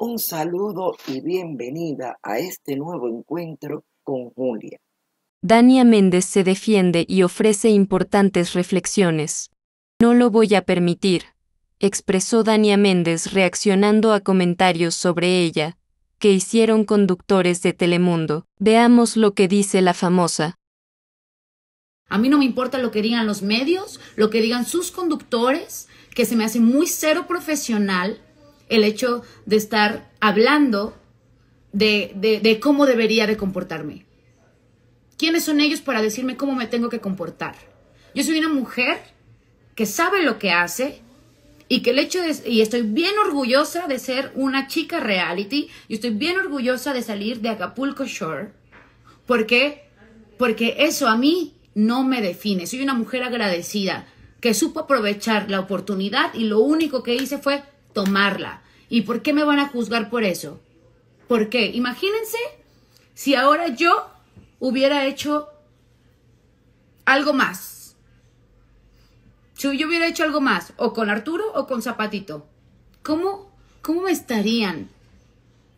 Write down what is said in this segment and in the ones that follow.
Un saludo y bienvenida a este nuevo encuentro con Julia. Dania Méndez se defiende y ofrece importantes reflexiones. No lo voy a permitir, expresó Dania Méndez reaccionando a comentarios sobre ella, que hicieron conductores de Telemundo. Veamos lo que dice la famosa. A mí no me importa lo que digan los medios, lo que digan sus conductores, que se me hace muy cero profesional el hecho de estar hablando de, cómo debería de comportarme. ¿Quiénes son ellos para decirme cómo me tengo que comportar? Yo soy una mujer que sabe lo que hace, y que el hecho y estoy bien orgullosa de ser una chica reality y estoy bien orgullosa de salir de Acapulco Shore porque porque eso a mí no me define soy una mujer agradecida que supo aprovechar la oportunidad y lo único que hice fue tomarla. ¿Y por qué me van a juzgar por eso? ¿Por qué? Imagínense si ahora yo hubiera hecho algo más. Si yo hubiera hecho algo más, o con Arturo o con Zapatito, ¿cómo, cómo me estarían?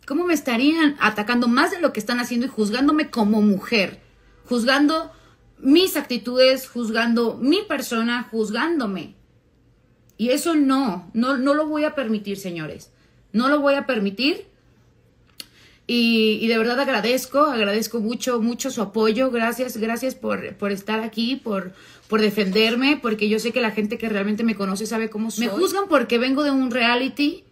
¿Cómo me estarían atacando más de lo que están haciendo y juzgándome como mujer? Juzgando mis actitudes, juzgando mi persona, juzgándome. Y eso no, no, no lo voy a permitir, señores. No lo voy a permitir. Y, de verdad agradezco, agradezco mucho, mucho su apoyo. Gracias, gracias por, estar aquí, por, por defenderme, porque yo sé que la gente que realmente me conoce sabe cómo soy. Me juzgan porque vengo de un reality.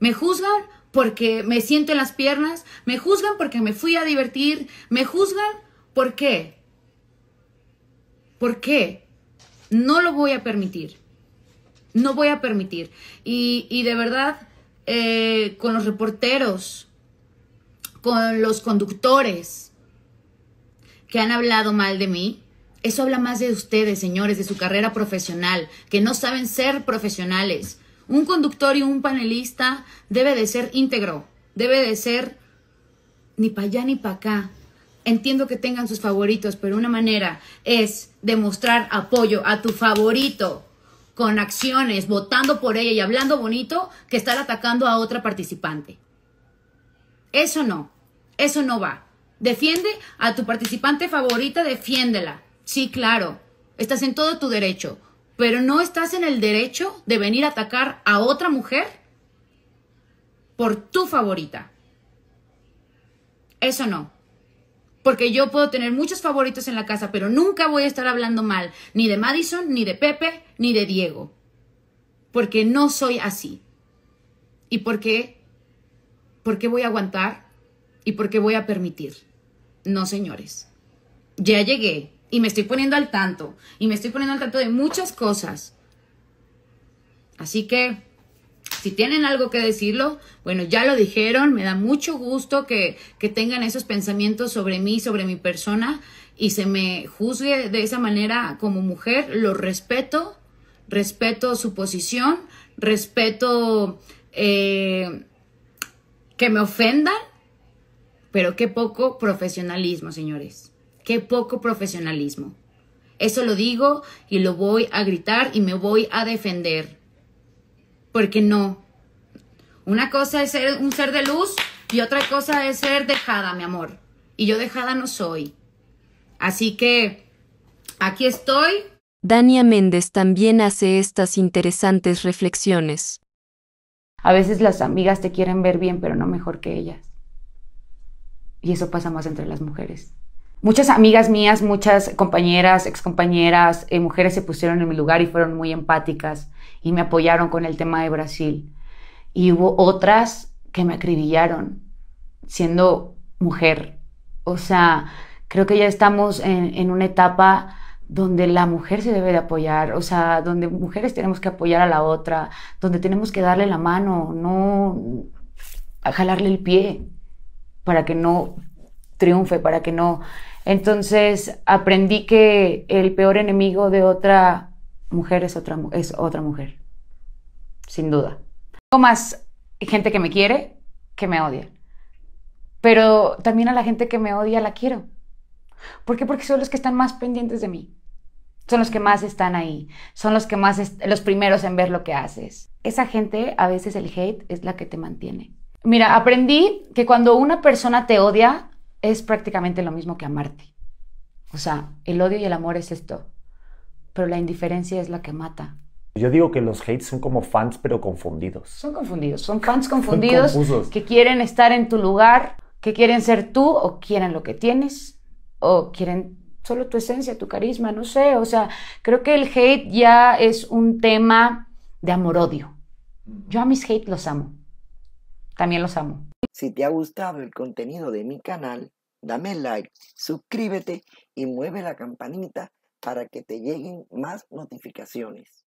Me juzgan porque me siento en las piernas. Me juzgan porque me fui a divertir. Me juzgan ¿por qué? ¿Por qué? No lo voy a permitir. No voy a permitir. Y, de verdad, eh, con los reporteros, con los conductores que han hablado mal de mí, eso habla más de ustedes, señores, de su carrera profesional, que no saben ser profesionales. Un conductor y un panelista debe de ser íntegro, debe de ser ni para allá ni para acá. Entiendo que tengan sus favoritos, pero una manera es demostrar apoyo a tu favorito con acciones, votando por ella y hablando bonito, que estar atacando a otra participante. Eso no, eso no va. Defiende a tu participante favorita, defiéndela. Sí, claro, estás en todo tu derecho, pero no estás en el derecho de venir a atacar a otra mujer por tu favorita. Eso no. Porque yo puedo tener muchos favoritos en la casa, pero nunca voy a estar hablando mal ni de Madison, ni de Pepe, ni de Diego. Porque no soy así. ¿Y por qué? ¿Por qué voy a aguantar? ¿Y por qué voy a permitir? No, señores. Ya llegué y me estoy poniendo al tanto. Y me estoy poniendo al tanto de muchas cosas. Así que si tienen algo que decirlo, bueno, ya lo dijeron, me da mucho gusto que, tengan esos pensamientos sobre mí, sobre mi persona y se me juzgue de esa manera como mujer, lo respeto, respeto su posición, respeto eh, que me ofendan, pero qué poco profesionalismo, señores, qué poco profesionalismo. Eso lo digo y lo voy a gritar y me voy a defender. Porque no. Una cosa es ser un ser de luz y otra cosa es ser dejada, mi amor. Y yo dejada no soy. Así que aquí estoy. Dania Méndez también hace estas interesantes reflexiones. A veces las amigas te quieren ver bien, pero no mejor que ellas. Y eso pasa más entre las mujeres muchas amigas mías, muchas compañeras, excompañeras, eh, mujeres se pusieron en mi lugar y fueron muy empáticas y me apoyaron con el tema de Brasil. Y hubo otras que me acribillaron siendo mujer. O sea, creo que ya estamos en, una etapa donde la mujer se debe de apoyar, o sea, donde mujeres tenemos que apoyar a la otra, donde tenemos que darle la mano, no jalarle el pie para que no triunfe, para que no... Entonces aprendí que el peor enemigo de otra mujer es otra, es otra mujer, sin duda. Tengo más gente que me quiere que me odia, pero también a la gente que me odia la quiero. ¿Por qué? Porque son los que están más pendientes de mí, son los que más están ahí, son los que más los primeros en ver lo que haces. Esa gente, a veces el hate es la que te mantiene. Mira, aprendí que cuando una persona te odia, es prácticamente lo mismo que amarte. O sea, el odio y el amor es esto, pero la indiferencia es la que mata. Yo digo que los hates son como fans pero confundidos. Son confundidos, son fans confundidos que quieren estar en tu lugar, que quieren ser tú o quieren lo que tienes o quieren solo tu esencia, tu carisma, no sé, o sea, creo que el hate ya es un tema de amor-odio. Yo a mis hate los amo. También los amo. Si te ha gustado el contenido de mi canal, dame like, suscríbete y mueve la campanita para que te lleguen más notificaciones.